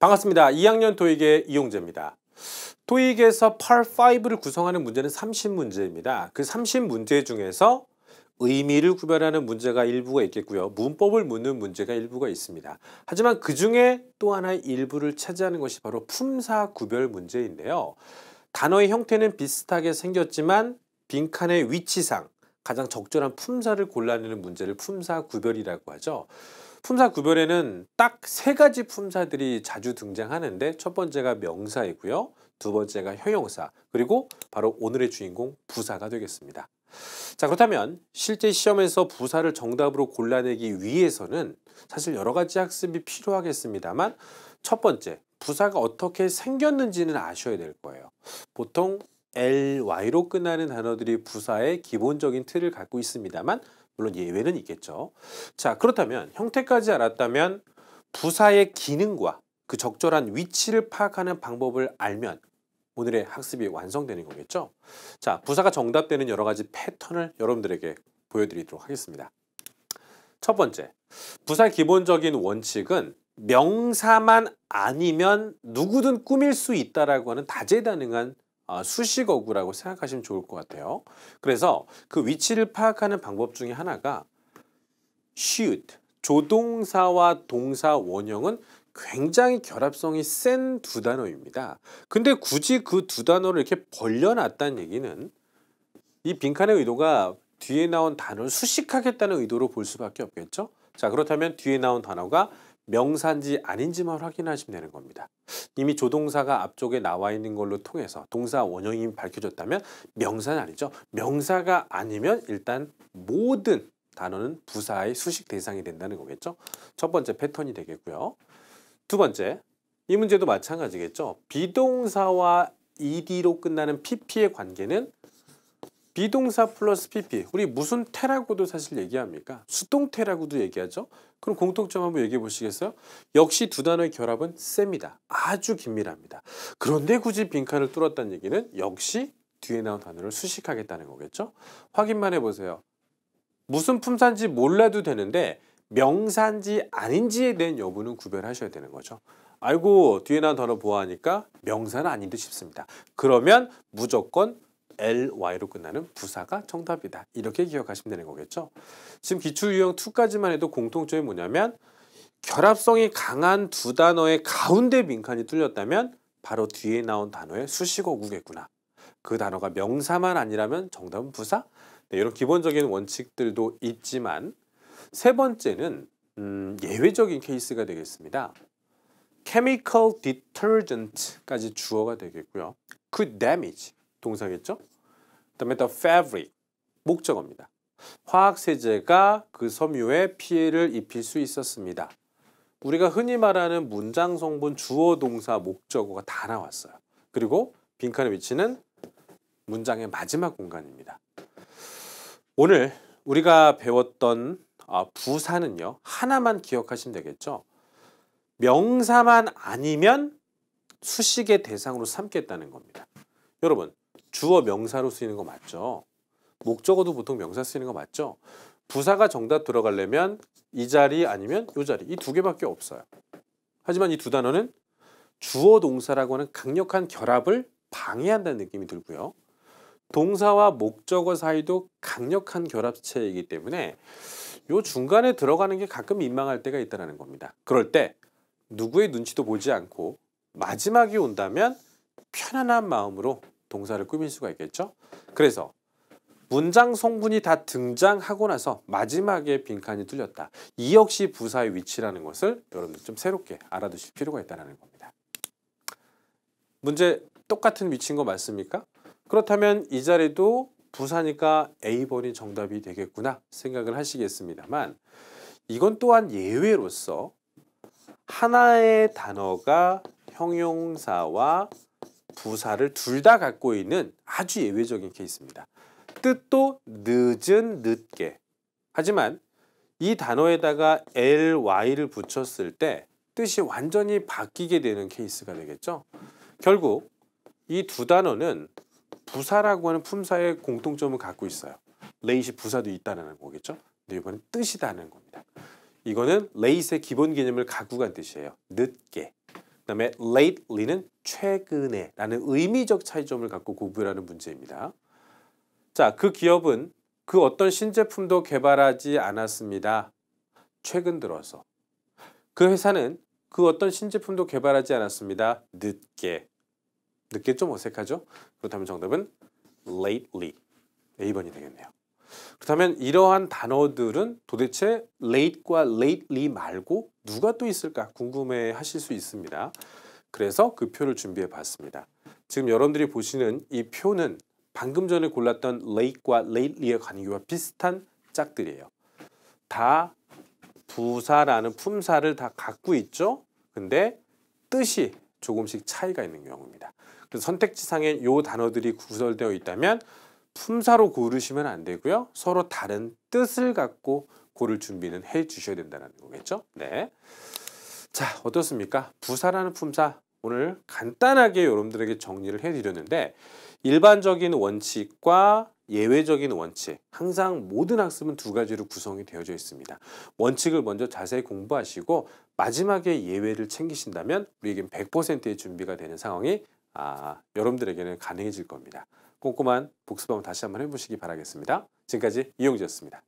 반갑습니다. 2학년 토익의 이용재입니다. 토익에서 팔5를 구성하는 문제는 30문제입니다. 그 30문제 중에서 의미를 구별하는 문제가 일부가 있겠고요. 문법을 묻는 문제가 일부가 있습니다. 하지만 그 중에 또 하나의 일부를 차지하는 것이 바로 품사 구별 문제인데요. 단어의 형태는 비슷하게 생겼지만 빈칸의 위치상 가장 적절한 품사를 골라내는 문제를 품사 구별이라고 하죠. 품사 구별에는 딱 세 가지 품사들이 자주 등장하는데 첫 번째가 명사이고요. 두 번째가 형용사 그리고 바로 오늘의 주인공 부사가 되겠습니다. 자 그렇다면 실제 시험에서 부사를 정답으로 골라내기 위해서는 사실 여러 가지 학습이 필요하겠습니다만 첫 번째 부사가 어떻게 생겼는지는 아셔야 될 거예요. 보통 ly 로 끝나는 단어들이 부사의 기본적인 틀을 갖고 있습니다만 물론 예외는 있겠죠. 자, 그렇다면 형태까지 알았다면 부사의 기능과 그 적절한 위치를 파악하는 방법을 알면 오늘의 학습이 완성되는 거겠죠. 자, 부사가 정답되는 여러 가지 패턴을 여러분들에게 보여드리도록 하겠습니다. 첫 번째, 부사 기본적인 원칙은 명사만 아니면 누구든 꾸밀 수 있다라고 하는 다재다능한 아, 수식어구라고 생각하시면 좋을 것 같아요. 그래서 그 위치를 파악하는 방법 중에 하나가 should, 조동사와 동사 원형은 굉장히 결합성이 센 두 단어입니다. 근데 굳이 그 두 단어를 이렇게 벌려놨다는 얘기는 이 빈칸의 의도가 뒤에 나온 단어를 수식하겠다는 의도로 볼 수밖에 없겠죠. 자 그렇다면 뒤에 나온 단어가 명사인지 아닌지만 확인하시면 되는 겁니다. 이미 조동사가 앞쪽에 나와 있는 걸로 통해서 동사 원형이 밝혀졌다면 명사는 아니죠. 명사가 아니면 일단 모든 단어는 부사의 수식 대상이 된다는 거겠죠. 첫 번째 패턴이 되겠고요. 두 번째, 이 문제도 마찬가지겠죠. 비동사와 ed로 끝나는 pp의 관계는 비동사 플러스 PP 우리 무슨 태라고도 사실 얘기합니까? 수동태라고도 얘기하죠. 그럼 공통점 한번 얘기해 보시겠어요? 역시 두 단어의 결합은 셉니다. 아주 긴밀합니다. 그런데 굳이 빈칸을 뚫었다는 얘기는 역시 뒤에 나온 단어를 수식하겠다는 거겠죠? 확인만 해보세요. 무슨 품사인지 몰라도 되는데 명사인지 아닌지에 대한 여부는 구별하셔야 되는 거죠. 아이고 뒤에 나온 단어 보아하니까 명사는 아닌 듯 싶습니다. 그러면 무조건 ly로 끝나는 부사가 정답이다. 이렇게 기억하시면 되는 거겠죠. 지금 기출 유형 2까지만 해도 공통점이 뭐냐면 결합성이 강한 두 단어의 가운데 빈칸이 뚫렸다면 바로 뒤에 나온 단어의 수식어구겠구나. 그 단어가 명사만 아니라면 정답은 부사? 네, 이런 기본적인 원칙들도 있지만 세 번째는 음, 예외적인 케이스가 되겠습니다. chemical detergent까지 주어가 되겠고요. could 그 damage 동사겠죠? 그다음에 the fabric 목적어입니다. 화학 세제가 그 섬유에 피해를 입힐 수 있었습니다. 우리가 흔히 말하는 문장 성분 주어 동사 목적어가 다 나왔어요. 그리고 빈칸의 위치는 문장의 마지막 공간입니다. 오늘 우리가 배웠던 아, 부사는요. 하나만 기억하시면 되겠죠. 명사만 아니면 수식의 대상으로 삼겠다는 겁니다. 여러분 주어 명사로 쓰이는 거 맞죠? 목적어도 보통 명사 쓰이는 거 맞죠? 부사가 정답 들어가려면 이 자리 아니면 이 자리 이 두 개밖에 없어요. 하지만 이 두 단어는 주어 동사라고 하는 강력한 결합을 방해한다는 느낌이 들고요. 동사와 목적어 사이도 강력한 결합체이기 때문에 요 중간에 들어가는 게 가끔 민망할 때가 있다는 겁니다. 그럴 때 누구의 눈치도 보지 않고 마지막이 온다면 편안한 마음으로 동사를 꾸밀 수가 있겠죠. 그래서 문장 성분이 다 등장하고 나서 마지막에 빈칸이 뚫렸다. 이 역시 부사의 위치라는 것을 여러분들 좀 새롭게 알아두실 필요가 있다는 겁니다. 문제 똑같은 위치인 거 맞습니까? 그렇다면 이 자리도 부사니까 A번이 정답이 되겠구나 생각을 하시겠습니다만 이건 또한 예외로서 하나의 단어가 형용사와 부사를 둘 다 갖고 있는 아주 예외적인 케이스입니다. 뜻도 늦은 늦게 하지만 이 단어에다가 ly를 붙였을 때 뜻이 완전히 바뀌게 되는 케이스가 되겠죠. 결국 이 두 단어는 부사라고 하는 품사의 공통점을 갖고 있어요. 레이시 부사도 있다는 거겠죠. 근데 이번엔 뜻이다는 겁니다. 이거는 레이스의 기본 개념을 갖고 간 뜻이에요. 늦게. 다음에 lately는 최근에 라는 의미적 차이점을 갖고 구별하는 문제입니다. 자, 그 기업은 그 어떤 신제품도 개발하지 않았습니다. 최근 들어서. 그 회사는 그 어떤 신제품도 개발하지 않았습니다. 늦게. 늦게 좀 어색하죠? 그렇다면 정답은 lately. A번이 되겠네요. 그렇다면 이러한 단어들은 도대체 late과 lately 말고 누가 또 있을까 궁금해 하실 수 있습니다. 그래서 그 표를 준비해 봤습니다. 지금 여러분들이 보시는 이 표는 방금 전에 골랐던 late과 lately의 관계와 비슷한 짝들이에요. 다 부사라는 품사를 다 갖고 있죠. 근데 뜻이 조금씩 차이가 있는 경우입니다. 선택지상에 요 단어들이 구설되어 있다면 품사로 고르시면 안 되고요. 서로 다른 뜻을 갖고 고를 준비는 해 주셔야 된다는 거겠죠? 네. 자, 어떻습니까? 부사라는 품사 오늘 간단하게 여러분들에게 정리를 해드렸는데 일반적인 원칙과 예외적인 원칙 항상 모든 학습은 두 가지로 구성이 되어져 있습니다 원칙을 먼저 자세히 공부하시고 마지막에 예외를 챙기신다면 우리에겐 100%의 준비가 되는 상황이 아, 여러분들에게는 가능해질 겁니다 꼼꼼한 복습 한번 다시 한번 해보시기 바라겠습니다 지금까지 이용재였습니다